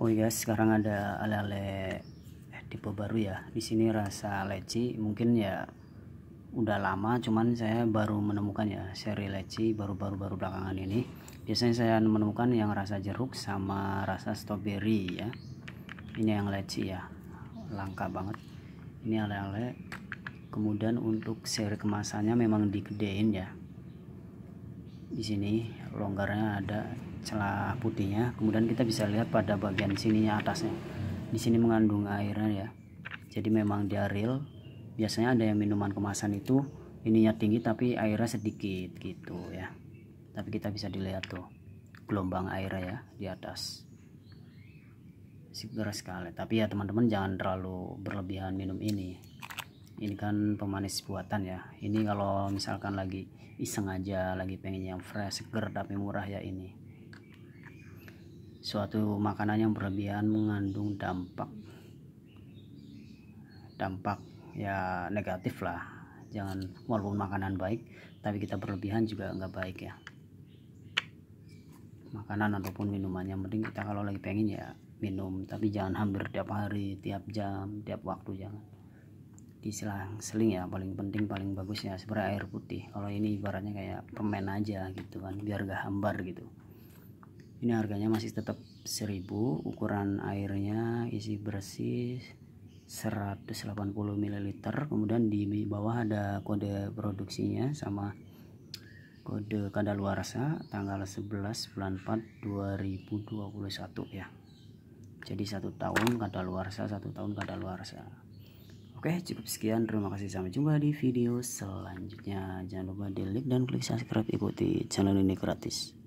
Oh ya, sekarang ada ale-ale eh, tipe baru ya. Di sini rasa leci mungkin ya udah lama cuman saya baru menemukan ya seri leci baru-baru baru belakangan ini. Biasanya saya menemukan yang rasa jeruk sama rasa strawberry ya. Ini yang leci ya. Langka banget. Ini ale-ale. Kemudian untuk seri kemasannya memang digedein ya di sini longgarnya ada celah putihnya kemudian kita bisa lihat pada bagian sininya atasnya di sini mengandung airnya ya jadi memang real biasanya ada yang minuman kemasan itu ininya tinggi tapi airnya sedikit gitu ya tapi kita bisa dilihat tuh gelombang airnya ya di atas segera sekali tapi ya teman-teman jangan terlalu berlebihan minum ini ini kan pemanis buatan ya ini kalau misalkan lagi iseng aja lagi pengen yang fresh seger tapi murah ya ini suatu makanan yang berlebihan mengandung dampak dampak ya negatif lah jangan walaupun makanan baik tapi kita berlebihan juga nggak baik ya makanan ataupun minuman yang penting kita kalau lagi pengen ya minum tapi jangan hampir tiap hari tiap jam tiap waktu jangan diselang-seling ya paling penting paling bagus ya sebenarnya air putih kalau ini ibaratnya kayak permen aja gitu kan biar gak hambar gitu ini harganya masih tetap 1000 ukuran airnya isi bersih 180 ml kemudian di bawah ada kode produksinya sama kode kadaluarsa tanggal 11 bulan 4 2021 ya jadi satu tahun kadaluarsa satu tahun kadaluarsa Oke, cukup sekian. Terima kasih. Sampai jumpa di video selanjutnya. Jangan lupa di like dan klik subscribe. Ikuti channel ini gratis.